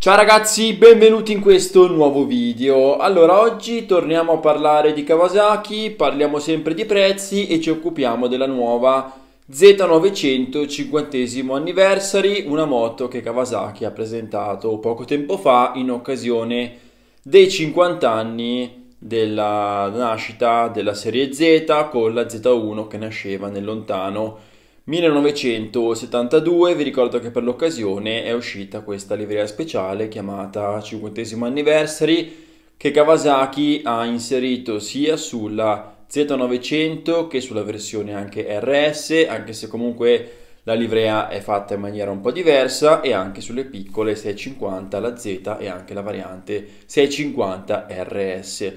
Ciao ragazzi, benvenuti in questo nuovo video. Allora, oggi torniamo a parlare di Kawasaki, parliamo sempre di prezzi e ci occupiamo della nuova Z900 50 anniversary, una moto che Kawasaki ha presentato poco tempo fa in occasione dei 50 anni della nascita della serie Z con la Z1 che nasceva nel lontano 1972, vi ricordo che per l'occasione è uscita questa livrea speciale chiamata 50 Anniversary che Kawasaki ha inserito sia sulla Z900 che sulla versione anche RS, anche se comunque la livrea è fatta in maniera un po' diversa e anche sulle piccole 650, la Z e anche la variante 650 RS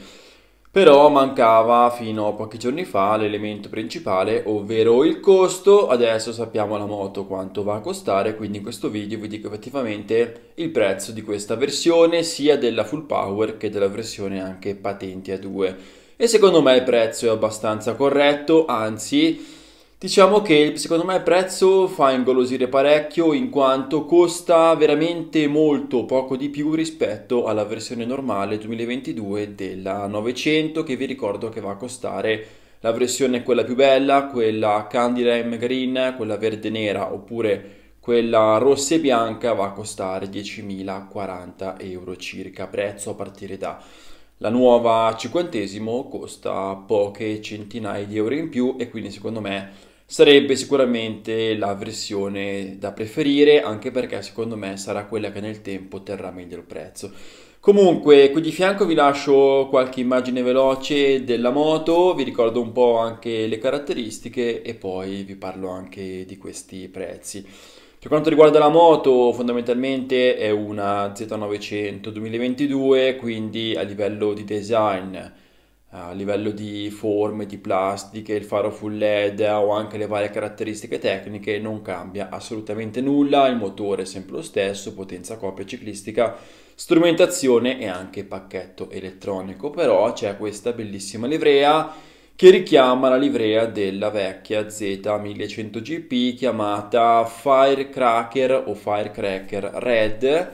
però mancava fino a pochi giorni fa l'elemento principale, ovvero il costo. Adesso sappiamo la moto quanto va a costare, quindi in questo video vi dico effettivamente il prezzo di questa versione, sia della full power che della versione anche patenti a 2. E secondo me il prezzo è abbastanza corretto, anzi Diciamo che secondo me il prezzo fa ingolosire parecchio in quanto costa veramente molto poco di più rispetto alla versione normale 2022 della 900 che vi ricordo che va a costare la versione quella più bella, quella candy lime green, quella verde nera oppure quella rossa e bianca va a costare 10.040 euro circa prezzo a partire da la nuova cinquantesimo costa poche centinaia di euro in più e quindi secondo me sarebbe sicuramente la versione da preferire, anche perché secondo me sarà quella che nel tempo terrà meglio il prezzo. Comunque, qui di fianco vi lascio qualche immagine veloce della moto, vi ricordo un po' anche le caratteristiche e poi vi parlo anche di questi prezzi. Per quanto riguarda la moto, fondamentalmente è una Z900 2022, quindi a livello di design a livello di forme, di plastiche, il faro full LED o anche le varie caratteristiche tecniche non cambia assolutamente nulla, il motore è sempre lo stesso, potenza coppia ciclistica, strumentazione e anche pacchetto elettronico, però c'è questa bellissima livrea che richiama la livrea della vecchia Z1100GP chiamata Firecracker o Firecracker Red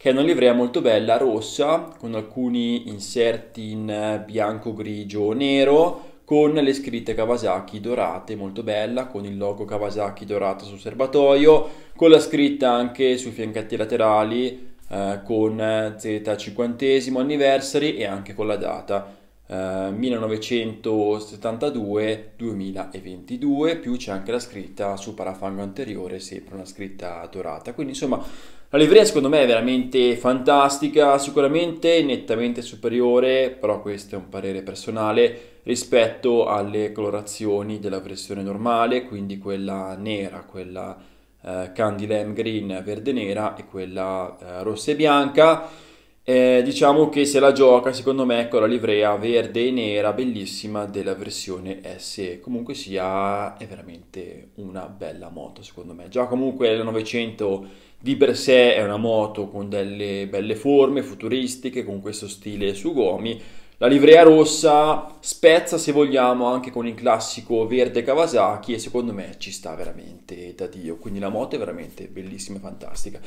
che è una livrea molto bella rossa con alcuni inserti in bianco, grigio o nero con le scritte Kawasaki dorate, molto bella, con il logo Kawasaki dorato sul serbatoio, con la scritta anche sui fianchetti laterali eh, con eh, Z50 anniversary e anche con la data. 1972-2022, eh, più c'è anche la scritta su parafango anteriore, sempre una scritta dorata. Quindi insomma la livrea secondo me è veramente fantastica, sicuramente nettamente superiore, però questo è un parere personale, rispetto alle colorazioni della versione normale, quindi quella nera, quella eh, candy lamb green verde nera e quella eh, rossa e bianca. Eh, diciamo che se la gioca, secondo me, con la livrea verde e nera, bellissima della versione SE. Comunque sia, è veramente una bella moto, secondo me. Già comunque la 900 di per sé è una moto con delle belle forme futuristiche, con questo stile su gomi, la livrea rossa spezza, se vogliamo, anche con il classico verde Kawasaki e secondo me ci sta veramente da Dio. Quindi la moto è veramente bellissima e fantastica.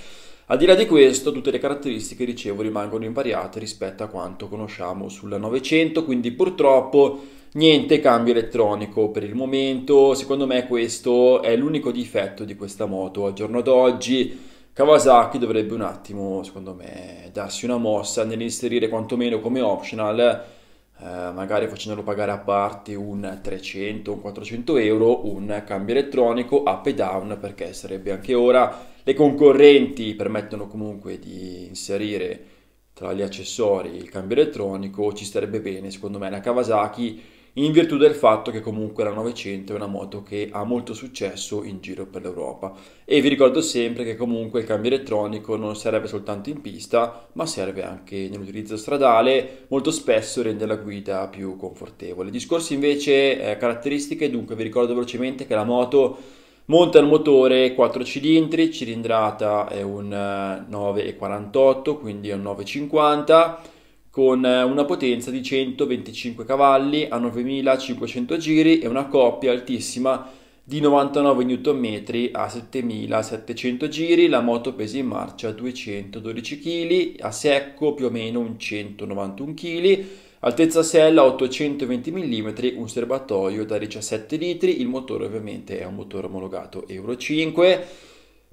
Al di là di questo, tutte le caratteristiche, dicevo, rimangono invariate rispetto a quanto conosciamo sulla 900, quindi purtroppo niente cambio elettronico per il momento. Secondo me questo è l'unico difetto di questa moto al giorno d'oggi Kawasaki dovrebbe un attimo, secondo me, darsi una mossa nell'inserire quantomeno come optional, eh, magari facendolo pagare a parte un 300, un 400 euro, un cambio elettronico up e down, perché sarebbe anche ora. Le concorrenti permettono comunque di inserire tra gli accessori il cambio elettronico, ci starebbe bene, secondo me, la Kawasaki in virtù del fatto che comunque la 900 è una moto che ha molto successo in giro per l'Europa e vi ricordo sempre che comunque il cambio elettronico non serve soltanto in pista ma serve anche nell'utilizzo stradale molto spesso rende la guida più confortevole discorsi invece eh, caratteristiche dunque vi ricordo velocemente che la moto Monta il motore 4 cilindri, cilindrata è un 9,48, eh, quindi è un 9,50 con eh, una potenza di 125 cavalli a 9500 giri e una coppia altissima di 99 Nm a 7700 giri, la moto pesa in marcia 212 kg, a secco più o meno un 191 kg, altezza sella 820 mm, un serbatoio da 17 litri, il motore ovviamente è un motore omologato Euro 5.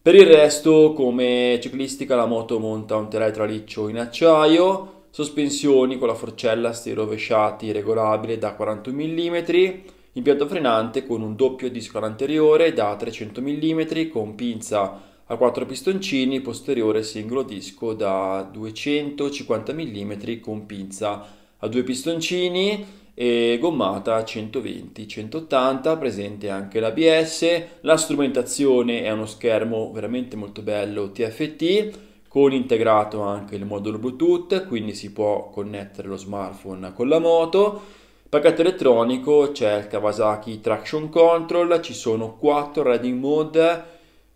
Per il resto, come ciclistica, la moto monta un teletraliccio in acciaio, sospensioni con la forcella rovesciati regolabile da 41 mm, impianto frenante con un doppio disco all'anteriore da 300 mm con pinza a 4 pistoncini, posteriore singolo disco da 250 mm con pinza a 2 pistoncini e gommata 120-180, presente anche l'ABS, la strumentazione è uno schermo veramente molto bello TFT con integrato anche il modulo Bluetooth, quindi si può connettere lo smartphone con la moto. Pacchetto elettronico c'è il Kawasaki Traction Control, ci sono 4 riding mode,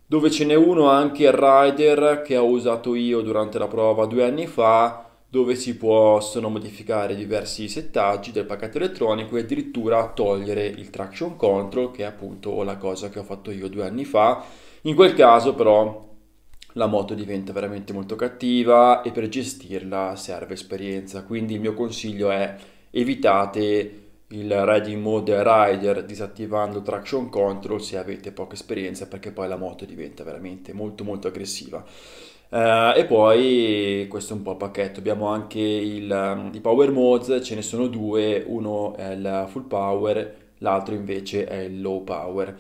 dove ce n'è uno anche il rider che ho usato io durante la prova due anni fa, dove si possono modificare diversi settaggi del pacchetto elettronico e addirittura togliere il traction control, che è appunto la cosa che ho fatto io due anni fa. In quel caso però la moto diventa veramente molto cattiva e per gestirla serve esperienza. Quindi il mio consiglio è evitate il riding mode rider disattivando traction control se avete poca esperienza perché poi la moto diventa veramente molto molto aggressiva. Uh, e poi questo è un po' il pacchetto, abbiamo anche il, um, i power modes, ce ne sono due, uno è il full power, l'altro invece è il low power.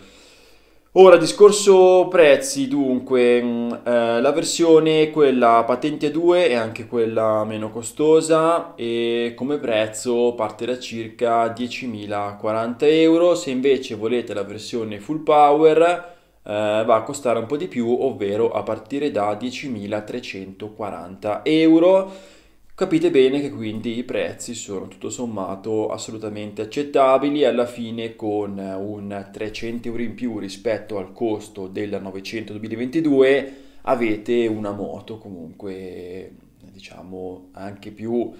Ora, discorso prezzi, dunque, mm, eh, la versione quella patente 2 è anche quella meno costosa e come prezzo parte da circa 10.040 euro, se invece volete la versione full power eh, va a costare un po' di più, ovvero a partire da 10.340 euro. Capite bene che quindi i prezzi sono tutto sommato assolutamente accettabili alla fine con un 300 euro in più rispetto al costo della 900 2022 avete una moto comunque diciamo anche più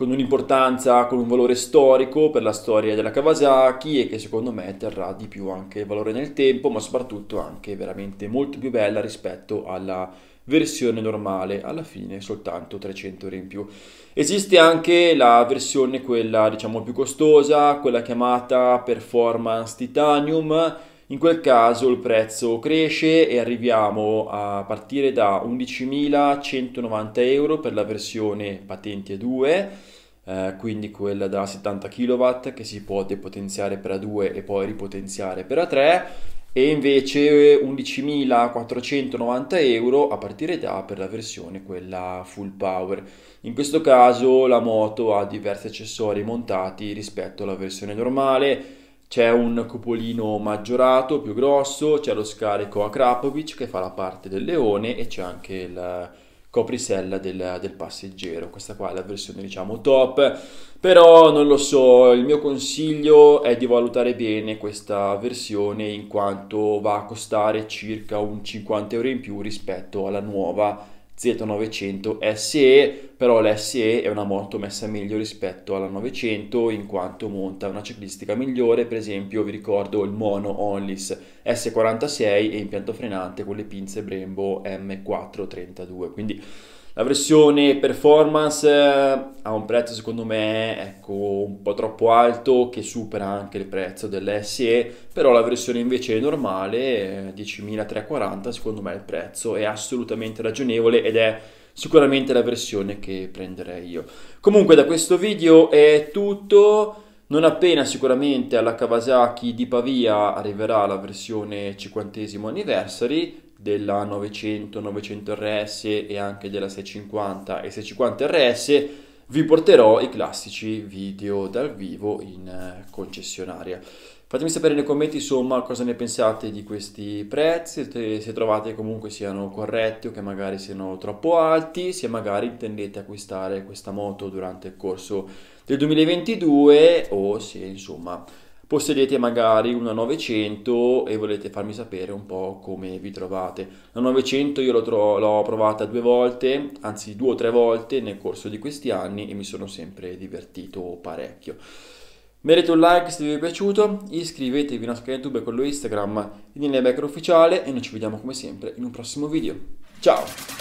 con un'importanza, con un valore storico per la storia della Kawasaki e che secondo me terrà di più anche valore nel tempo, ma soprattutto anche veramente molto più bella rispetto alla versione normale, alla fine soltanto 300 ore in più. Esiste anche la versione quella diciamo più costosa, quella chiamata Performance Titanium in quel caso il prezzo cresce e arriviamo a partire da 11.190 euro per la versione patente 2, eh, quindi quella da 70 kW che si può depotenziare per A2 e poi ripotenziare per A3 e invece 11.490 euro a partire da per la versione quella full power. In questo caso la moto ha diversi accessori montati rispetto alla versione normale c'è un cupolino maggiorato, più grosso, c'è lo scarico a Krapovic che fa la parte del leone e c'è anche il coprisella del, del, passeggero. Questa qua è la versione diciamo top, però non lo so, il mio consiglio è di valutare bene questa versione in quanto va a costare circa un 50 euro in più rispetto alla nuova Z900 SE, però l'SE è una moto messa meglio rispetto alla 900 in quanto monta una ciclistica migliore, per esempio vi ricordo il mono Onlis S46 e impianto frenante con le pinze Brembo M432, quindi la versione performance eh, ha un prezzo secondo me ecco, un po' troppo alto che supera anche il prezzo dell'SE, però la versione invece normale 10.340 eh, secondo me il prezzo è assolutamente ragionevole ed è sicuramente la versione che prenderei io. Comunque da questo video è tutto. Non appena sicuramente alla Kawasaki di Pavia arriverà la versione 50 anniversary, della 900, 900 RS e anche della 650 e 650 RS vi porterò i classici video dal vivo in eh, concessionaria. Fatemi sapere nei commenti insomma cosa ne pensate di questi prezzi, se trovate comunque siano corretti o che magari siano troppo alti, se magari intendete acquistare questa moto durante il corso del 2022 o se insomma possedete magari una 900 e volete farmi sapere un po' come vi trovate. La 900 io tro- l'ho provata due volte, anzi due o tre volte nel corso di questi anni e mi sono sempre divertito parecchio. Merito un like se vi è piaciuto, iscrivetevi alla nostro YouTube e quello Instagram di Nebecker Ufficiale e noi ci vediamo come sempre in un prossimo video. Ciao!